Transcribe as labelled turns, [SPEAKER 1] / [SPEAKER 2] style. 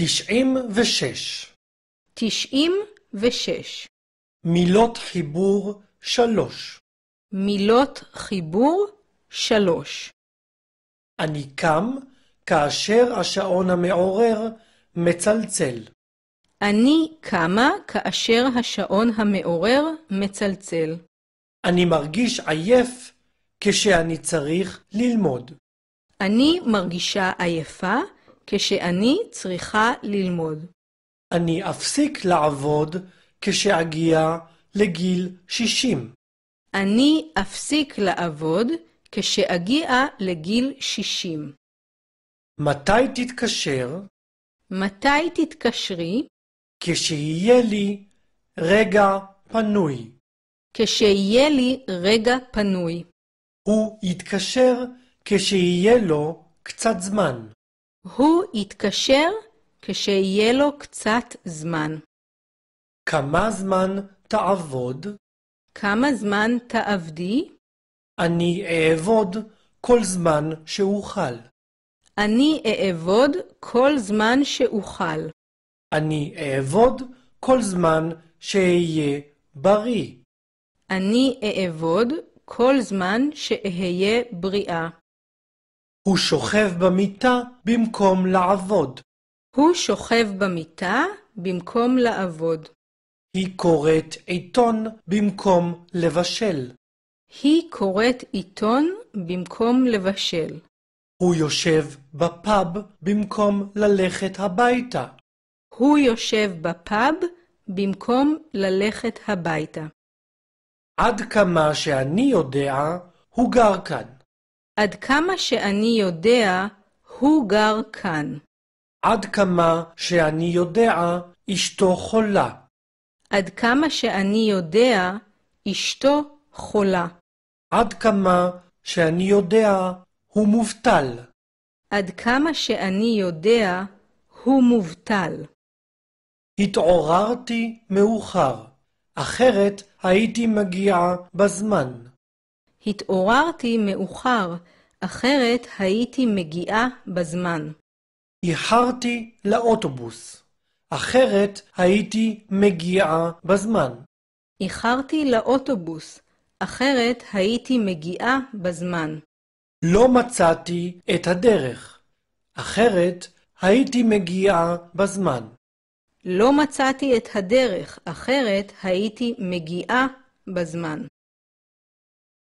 [SPEAKER 1] תשעים ושש. תשעים ושש. מילות חיבור שלוש. מילות חיבור שלוש.
[SPEAKER 2] אני קם כאשר השעון המעורר
[SPEAKER 1] מצלצל. אני קמה כאשר השעון המעורר מצלצל. אני מרגיש עייף כשאני צריך ללמוד. אני מרגישה עייפה כשאני צריכה ללמוד.
[SPEAKER 2] אני אפסיק לעבוד כשאגיע
[SPEAKER 1] לגיל 60. אני אפסיק לעבוד כשאגיע לגיל 60. מתי תתקשר? מתי תתקשרי? כשיהיה לי רגע פנוי. כשיהיה לי רגע פנוי. הוא יתקשר כשיהיה לו קצת זמן. הוא יתקשר כשיהיה לו קצת זמן. כמה זמן תעבוד? כמה זמן תעבדי? אני אעבוד כל זמן שאוכל. אני אעבוד כל זמן שאוכל. אני
[SPEAKER 2] אעבוד כל זמן
[SPEAKER 1] שאהיה בריא. אני אעבוד כל זמן שאהיה בריאה. הוא שוכב במיטה במקום לעבוד. הוא שוכב במיטה במקום לעבוד. היא קוראת עיתון במקום לבשל. היא קוראת עיתון במקום לבשל. הוא יושב בפאב במקום ללכת הביתה. הוא יושב בפאב במקום ללכת הביתה. עד כמה שאני יודע, הוא גר כאן. עד כמה שאני יודע, הוא גר כאן. עד כמה שאני יודע, אשתו חולה. עד כמה שאני יודע, אשתו חולה. עד כמה שאני יודע,
[SPEAKER 2] הוא מובטל.
[SPEAKER 1] עד כמה שאני יודע, הוא מובטל.
[SPEAKER 2] התעוררתי מאוחר, אחרת
[SPEAKER 1] הייתי מגיעה בזמן. התעוררתי מאוחר, אחרת הייתי מגיעה בזמן. איחרתי לאוטובוס, אחרת הייתי מגיעה בזמן. איחרתי לאוטובוס, אחרת הייתי מגיעה בזמן.
[SPEAKER 2] לא מצאתי את הדרך, אחרת הייתי מגיעה
[SPEAKER 1] בזמן. לא מצאתי את הדרך, אחרת הייתי מגיעה בזמן.